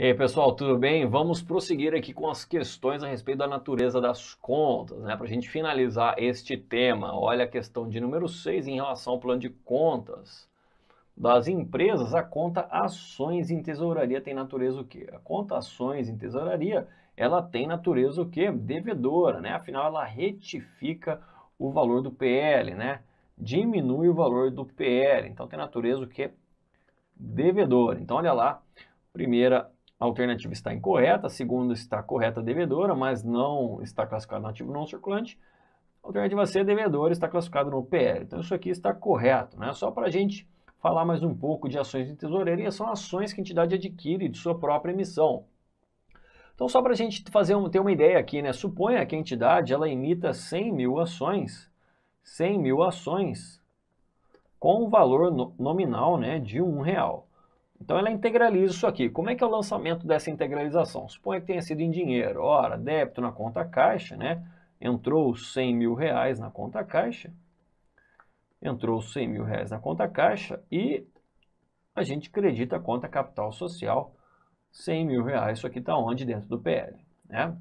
E aí, pessoal, tudo bem? Vamos prosseguir aqui com as questões a respeito da natureza das contas, né? Para a gente finalizar este tema. Olha a questão de número 6 em relação ao plano de contas. Das empresas, a conta ações em tesouraria tem natureza o quê? A conta ações em tesouraria, ela tem natureza o quê? Devedora, né? Afinal, ela retifica o valor do PL, né? Diminui o valor do PL. Então, tem natureza o quê? Devedora. Então, olha lá, primeira a alternativa está incorreta, a segunda está correta devedora, mas não está classificada no ativo não circulante. A alternativa C, devedora, está classificada no PL. Então isso aqui está correto, né? Só para a gente falar mais um pouco de ações de tesouraria, são ações que a entidade adquire de sua própria emissão. Então só para a gente fazer um, ter uma ideia aqui, né? Suponha que a entidade ela emita 100 mil ações, 100 mil ações com o valor no, nominal né, de um real. Então ela integraliza isso aqui. Como é que é o lançamento dessa integralização? Suponha que tenha sido em dinheiro. Ora, débito na conta caixa, né? Entrou 100 mil reais na conta caixa. Entrou 100 mil reais na conta caixa e a gente credita a conta capital social 100 mil reais. Isso aqui está onde? Dentro do PL, né?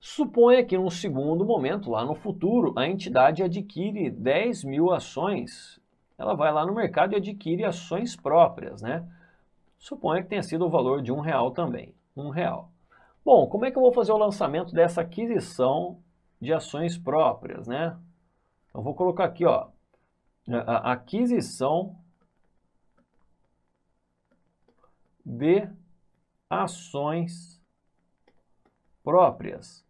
Suponha que num segundo momento, lá no futuro, a entidade adquire 10 mil ações ela vai lá no mercado e adquire ações próprias, né? Suponha que tenha sido o valor de um real também, um real. Bom, como é que eu vou fazer o lançamento dessa aquisição de ações próprias, né? Então vou colocar aqui, ó, a aquisição de ações próprias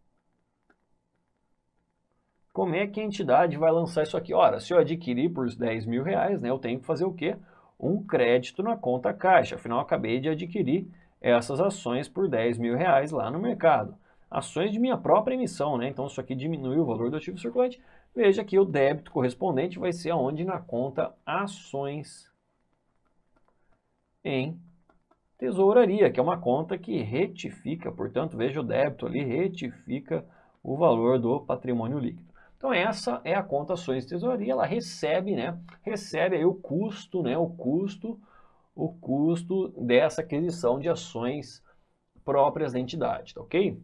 como é que a entidade vai lançar isso aqui? Ora, se eu adquirir por 10 mil reais, né, eu tenho que fazer o quê? Um crédito na conta caixa, afinal acabei de adquirir essas ações por 10 mil reais lá no mercado. Ações de minha própria emissão, né? então isso aqui diminui o valor do ativo circulante, veja que o débito correspondente vai ser aonde na conta ações em tesouraria, que é uma conta que retifica, portanto veja o débito ali, retifica o valor do patrimônio líquido. Então essa é a conta ações tesouraria, ela recebe, né? Recebe aí o custo, né? O custo, o custo dessa aquisição de ações próprias da entidade, tá ok?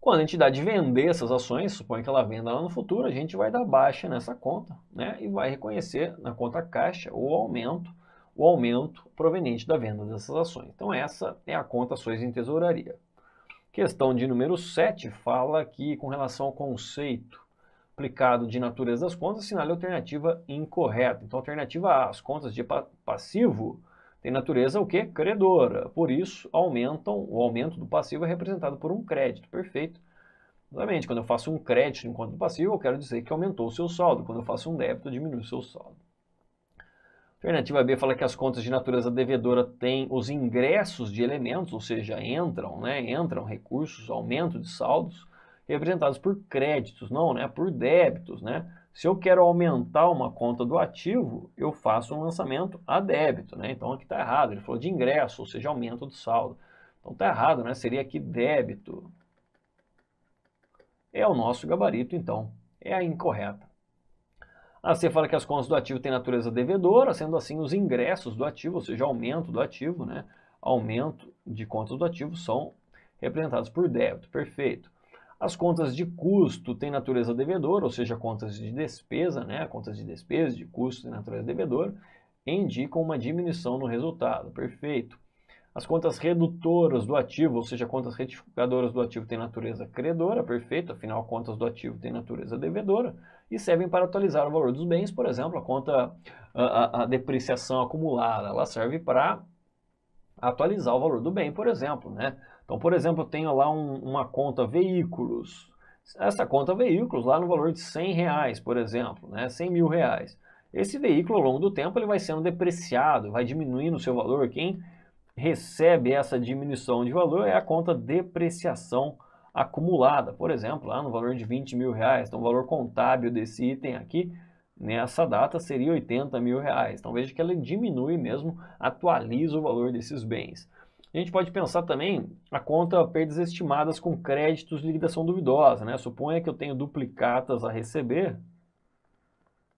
Quando a entidade vender essas ações, suponha que ela venda lá no futuro, a gente vai dar baixa nessa conta, né? E vai reconhecer na conta caixa o aumento, o aumento proveniente da venda dessas ações. Então essa é a conta ações em tesouraria. Questão de número 7 fala que com relação ao conceito aplicado de natureza das contas, assinale a alternativa incorreta. Então, alternativa A, as contas de passivo têm natureza o que? Credora. Por isso, aumentam, o aumento do passivo é representado por um crédito. Perfeito. Exatamente, quando eu faço um crédito em conta do passivo, eu quero dizer que aumentou o seu saldo. Quando eu faço um débito, diminui o seu saldo. Alternativa B fala que as contas de natureza devedora têm os ingressos de elementos, ou seja, entram, né? Entram recursos, aumento de saldos, representados por créditos, não, né? Por débitos, né? Se eu quero aumentar uma conta do ativo, eu faço um lançamento a débito, né? Então aqui está errado, ele falou de ingresso, ou seja, aumento de saldo. Então está errado, né? Seria aqui débito. É o nosso gabarito, então. É a incorreta. A ah, C fala que as contas do ativo têm natureza devedora, sendo assim os ingressos do ativo, ou seja, aumento do ativo, né? aumento de contas do ativo são representados por débito, perfeito. As contas de custo têm natureza devedora, ou seja, contas de despesa, né? contas de despesa, de custo têm natureza devedora, indicam uma diminuição no resultado, perfeito. As contas redutoras do ativo, ou seja, contas retificadoras do ativo, têm natureza credora, perfeito, afinal, contas do ativo têm natureza devedora, e servem para atualizar o valor dos bens, por exemplo, a conta, a, a depreciação acumulada, ela serve para atualizar o valor do bem, por exemplo, né? Então, por exemplo, eu tenho lá um, uma conta veículos, essa conta veículos lá no valor de 100 reais, por exemplo, né? 100 mil reais. Esse veículo, ao longo do tempo, ele vai sendo depreciado, vai diminuindo o seu valor, quem recebe essa diminuição de valor é a conta depreciação acumulada. Por exemplo, lá no valor de 20 mil reais, então o valor contábil desse item aqui, nessa data, seria 80 mil reais. Então veja que ela diminui mesmo, atualiza o valor desses bens. A gente pode pensar também a conta perdas estimadas com créditos de liquidação duvidosa, né? Suponha que eu tenho duplicatas a receber,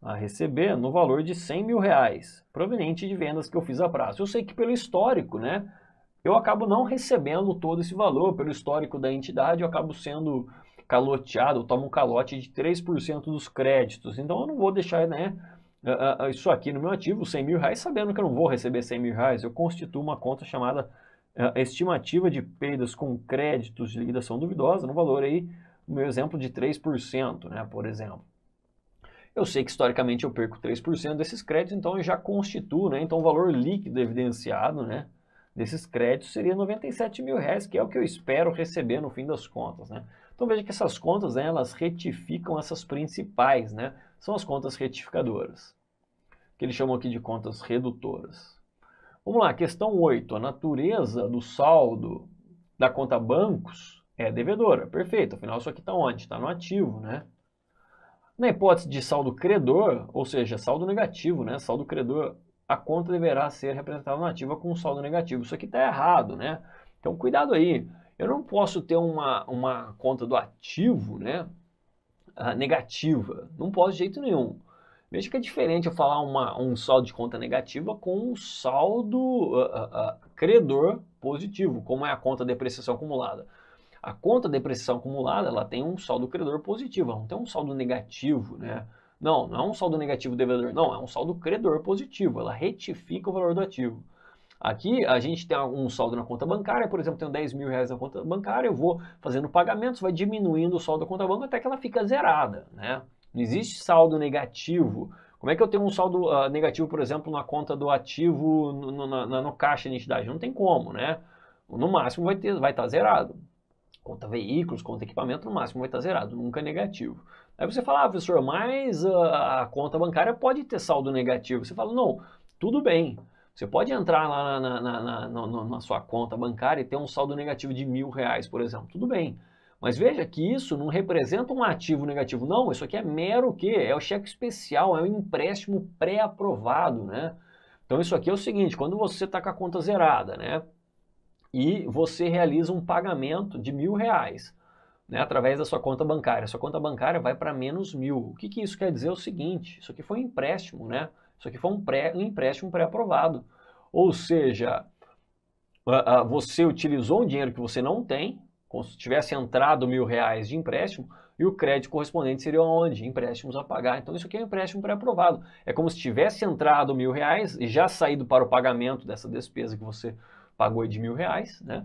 a receber no valor de 100 mil reais, proveniente de vendas que eu fiz a prazo. Eu sei que pelo histórico, né, eu acabo não recebendo todo esse valor, pelo histórico da entidade, eu acabo sendo caloteado, eu tomo um calote de 3% dos créditos. Então eu não vou deixar né, isso aqui no meu ativo, 100 mil reais, sabendo que eu não vou receber 100 mil reais, eu constituo uma conta chamada eh, estimativa de perdas com créditos de liquidação duvidosa, no valor aí, no meu exemplo, de 3%, né, por exemplo. Eu sei que historicamente eu perco 3% desses créditos, então eu já constituo, né? Então o valor líquido evidenciado, né? Desses créditos seria 97 mil reais, que é o que eu espero receber no fim das contas, né? Então veja que essas contas, né, elas retificam essas principais, né? São as contas retificadoras, que eles chamam aqui de contas redutoras. Vamos lá, questão 8. A natureza do saldo da conta bancos é devedora. Perfeito, afinal isso aqui está onde? Está no ativo, né? Na hipótese de saldo credor, ou seja, saldo negativo, né? Saldo credor, a conta deverá ser representada na ativa com saldo negativo. Isso aqui está errado, né? Então cuidado aí. Eu não posso ter uma, uma conta do ativo, né? Ah, negativa. Não posso de jeito nenhum. Veja que é diferente eu falar uma, um saldo de conta negativa com um saldo uh, uh, uh, credor positivo, como é a conta depreciação acumulada. A conta de depreciação acumulada ela tem um saldo credor positivo, ela não tem um saldo negativo, né? Não, não é um saldo negativo devedor, não, é um saldo credor positivo, ela retifica o valor do ativo. Aqui a gente tem um saldo na conta bancária, por exemplo, tenho 10 mil reais na conta bancária, eu vou fazendo pagamentos, vai diminuindo o saldo da conta bancária até que ela fica zerada, né? Não existe saldo negativo. Como é que eu tenho um saldo uh, negativo, por exemplo, na conta do ativo no, no, no caixa de entidade? Não tem como, né? No máximo vai estar vai tá zerado conta veículos, conta equipamento, no máximo vai estar zerado, nunca é negativo. Aí você fala, ah, professor, mas ah, a conta bancária pode ter saldo negativo. Você fala, não, tudo bem. Você pode entrar lá na, na, na, na sua conta bancária e ter um saldo negativo de mil reais, por exemplo. Tudo bem. Mas veja que isso não representa um ativo negativo, não. Isso aqui é mero o quê? É o cheque especial, é um empréstimo pré-aprovado, né? Então isso aqui é o seguinte, quando você está com a conta zerada, né? e você realiza um pagamento de mil reais né, através da sua conta bancária. Sua conta bancária vai para menos mil. O que, que isso quer dizer é o seguinte: isso aqui foi um empréstimo, né? Isso aqui foi um, pré, um empréstimo pré-aprovado. Ou seja, você utilizou um dinheiro que você não tem, como se tivesse entrado mil reais de empréstimo, e o crédito correspondente seria onde? Empréstimos a pagar. Então isso aqui é um empréstimo pré-aprovado. É como se tivesse entrado mil reais e já saído para o pagamento dessa despesa que você pagou de mil reais, né?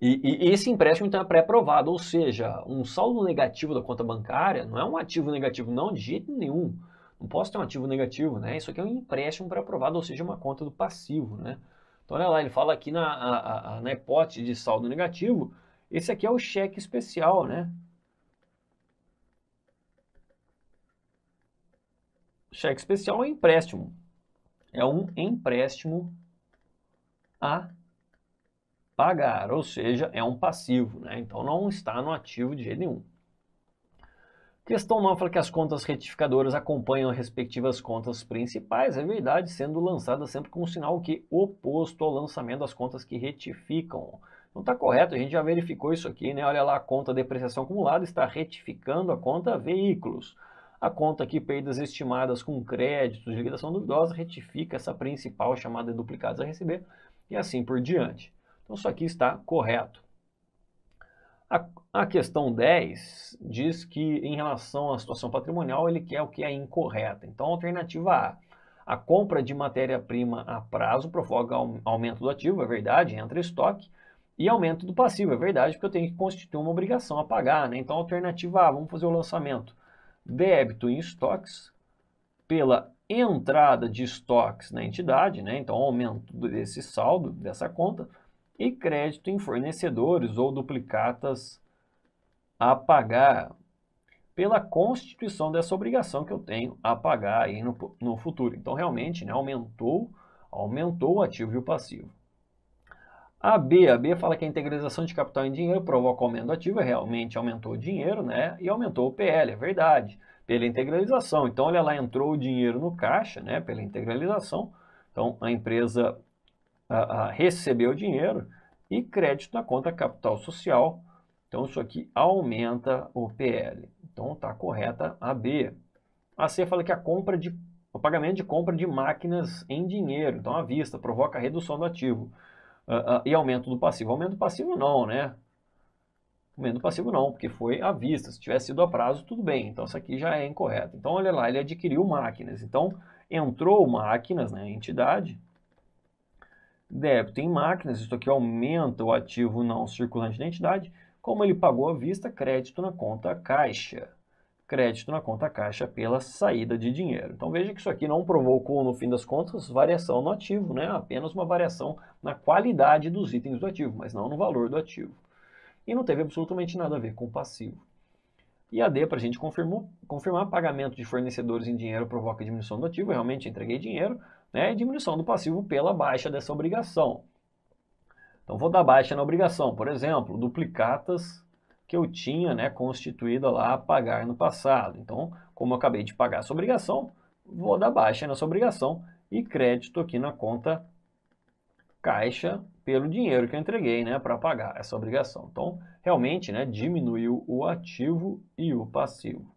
E, e, esse empréstimo então é pré-aprovado, ou seja, um saldo negativo da conta bancária não é um ativo negativo, não, de jeito nenhum. Não posso ter um ativo negativo, né? Isso aqui é um empréstimo pré-aprovado, ou seja, uma conta do passivo, né? Então, olha lá, ele fala aqui na, a, a, na hipótese de saldo negativo, esse aqui é o cheque especial, né? Cheque especial é um empréstimo. É um empréstimo a pagar, ou seja, é um passivo, né? então não está no ativo de jeito nenhum. Questão 9 fala é que as contas retificadoras acompanham as respectivas contas principais, é verdade, sendo lançada sempre com um sinal que oposto ao lançamento das contas que retificam. Não está correto, a gente já verificou isso aqui, né? Olha lá, a conta depreciação acumulada está retificando a conta veículos. A conta aqui, perdas estimadas com créditos de liquidação duvidosa, retifica essa principal chamada duplicados a receber, e assim por diante. Então, isso aqui está correto. A, a questão 10 diz que, em relação à situação patrimonial, ele quer o que é incorreto. Então, alternativa A. A compra de matéria-prima a prazo provoca aumento do ativo, é verdade, entra estoque, e aumento do passivo, é verdade, porque eu tenho que constituir uma obrigação a pagar. Né? Então, alternativa A, vamos fazer o lançamento. Débito em estoques pela entrada de estoques na entidade, né? então aumento desse saldo, dessa conta, e crédito em fornecedores ou duplicatas a pagar pela constituição dessa obrigação que eu tenho a pagar aí no, no futuro. Então, realmente, né, aumentou, aumentou o ativo e o passivo. A B, a B fala que a integralização de capital em dinheiro provoca aumento do ativo, realmente aumentou o dinheiro, né? E aumentou o PL, é verdade pela integralização. Então, olha lá, entrou o dinheiro no caixa, né, pela integralização. Então, a empresa a, a, recebeu dinheiro e crédito na conta capital social. Então, isso aqui aumenta o PL. Então, está correta a B. A C fala que a compra de, o pagamento de compra de máquinas em dinheiro, então à vista, provoca redução do ativo. Uh, uh, e aumento do passivo. Aumento do passivo não, né? comendo passivo não, porque foi à vista. Se tivesse sido a prazo, tudo bem. Então, isso aqui já é incorreto. Então, olha lá, ele adquiriu máquinas. Então, entrou máquinas, né, entidade, débito em máquinas, isso aqui aumenta o ativo não circulante da entidade, como ele pagou à vista, crédito na conta caixa. Crédito na conta caixa pela saída de dinheiro. Então veja que isso aqui não provocou, no fim das contas, variação no ativo, né? apenas uma variação na qualidade dos itens do ativo, mas não no valor do ativo e não teve absolutamente nada a ver com o passivo. E a D, para a gente confirmou, confirmar, pagamento de fornecedores em dinheiro provoca diminuição do ativo, eu realmente entreguei dinheiro, né, e diminuição do passivo pela baixa dessa obrigação. Então, vou dar baixa na obrigação, por exemplo, duplicatas que eu tinha né, constituída lá a pagar no passado. Então, como eu acabei de pagar essa obrigação, vou dar baixa nessa obrigação e crédito aqui na conta caixa pelo dinheiro que eu entreguei né, para pagar essa obrigação. Então, realmente, né, diminuiu o ativo e o passivo.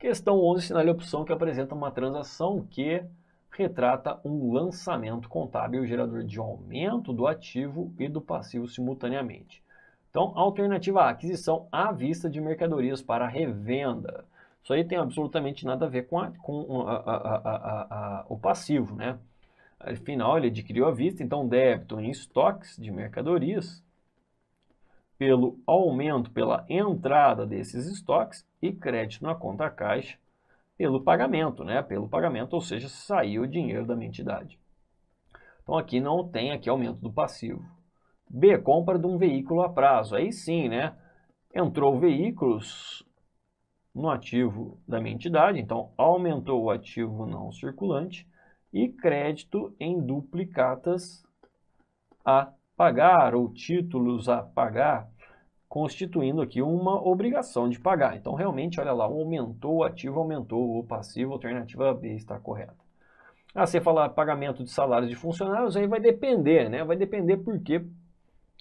Questão 11, sinale a opção que apresenta uma transação que retrata um lançamento contábil gerador de aumento do ativo e do passivo simultaneamente. Então, alternativa A, aquisição à vista de mercadorias para revenda. Isso aí tem absolutamente nada a ver com, a, com a, a, o passivo, né? final ele adquiriu à vista, então débito em estoques de mercadorias pelo aumento, pela entrada desses estoques e crédito na conta caixa pelo pagamento, né? Pelo pagamento, ou seja, saiu o dinheiro da minha entidade. Então aqui não tem aqui aumento do passivo. B, compra de um veículo a prazo. Aí sim, né? Entrou veículos no ativo da minha entidade, então aumentou o ativo não circulante e crédito em duplicatas a pagar ou títulos a pagar, constituindo aqui uma obrigação de pagar. Então, realmente, olha lá, aumentou, o ativo aumentou, o passivo, alternativa B está correta. Ah, você fala pagamento de salários de funcionários, aí vai depender, né? Vai depender porque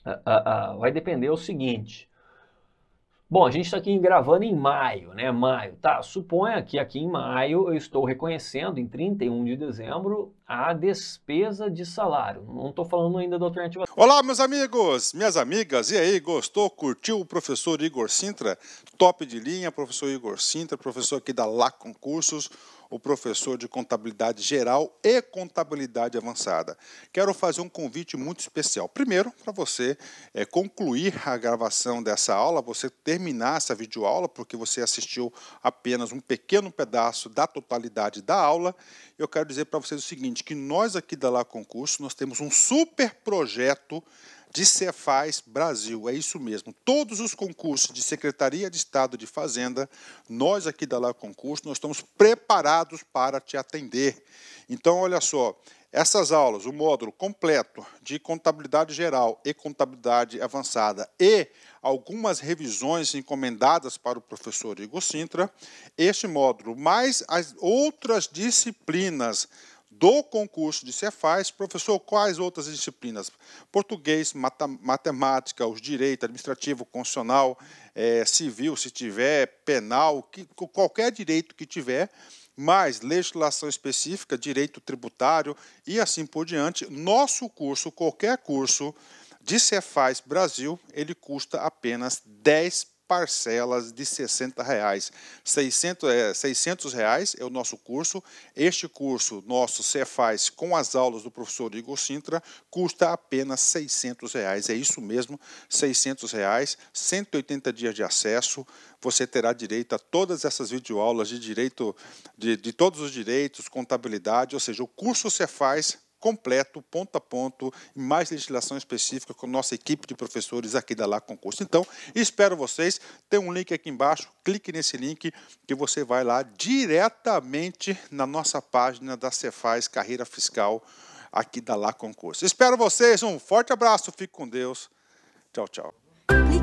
ah, ah, ah, vai depender o seguinte, Bom, a gente está aqui gravando em maio, né? Maio, tá? Suponha que aqui em maio eu estou reconhecendo em 31 de dezembro a despesa de salário. Não estou falando ainda da alternativa. Olá, meus amigos, minhas amigas, e aí, gostou, curtiu o professor Igor Sintra? Top de linha, professor Igor Sintra, professor aqui da LAC Concursos o professor de contabilidade geral e contabilidade avançada. Quero fazer um convite muito especial. Primeiro, para você é, concluir a gravação dessa aula, você terminar essa videoaula, porque você assistiu apenas um pequeno pedaço da totalidade da aula. Eu quero dizer para vocês o seguinte, que nós aqui da Lá Concurso, nós temos um super projeto de Cefaz Brasil. É isso mesmo. Todos os concursos de Secretaria de Estado de Fazenda, nós aqui da Lá Concurso, nós estamos preparados para te atender. Então, olha só, essas aulas, o módulo completo de contabilidade geral e contabilidade avançada e algumas revisões encomendadas para o professor Igor Sintra, este módulo, mais as outras disciplinas do concurso de Cefaz, professor, quais outras disciplinas? Português, matemática, os direito administrativo, constitucional, é, civil, se tiver, penal, que, qualquer direito que tiver, mais legislação específica, direito tributário e assim por diante. Nosso curso, qualquer curso de Cefaz Brasil, ele custa apenas 10 parcelas de 60 reais. 600, é, 600 reais é o nosso curso. Este curso nosso você faz com as aulas do professor Igor Sintra, custa apenas 600 reais. É isso mesmo, 600 reais, 180 dias de acesso. Você terá direito a todas essas videoaulas de direito de, de todos os direitos, contabilidade, ou seja, o curso você faz completo, ponto a ponto, mais legislação específica com nossa equipe de professores aqui da Lá Concurso. Então, espero vocês. Tem um link aqui embaixo, clique nesse link que você vai lá diretamente na nossa página da Cefaz Carreira Fiscal aqui da Lá Concurso. Espero vocês, um forte abraço, fique com Deus. Tchau, tchau. Clique,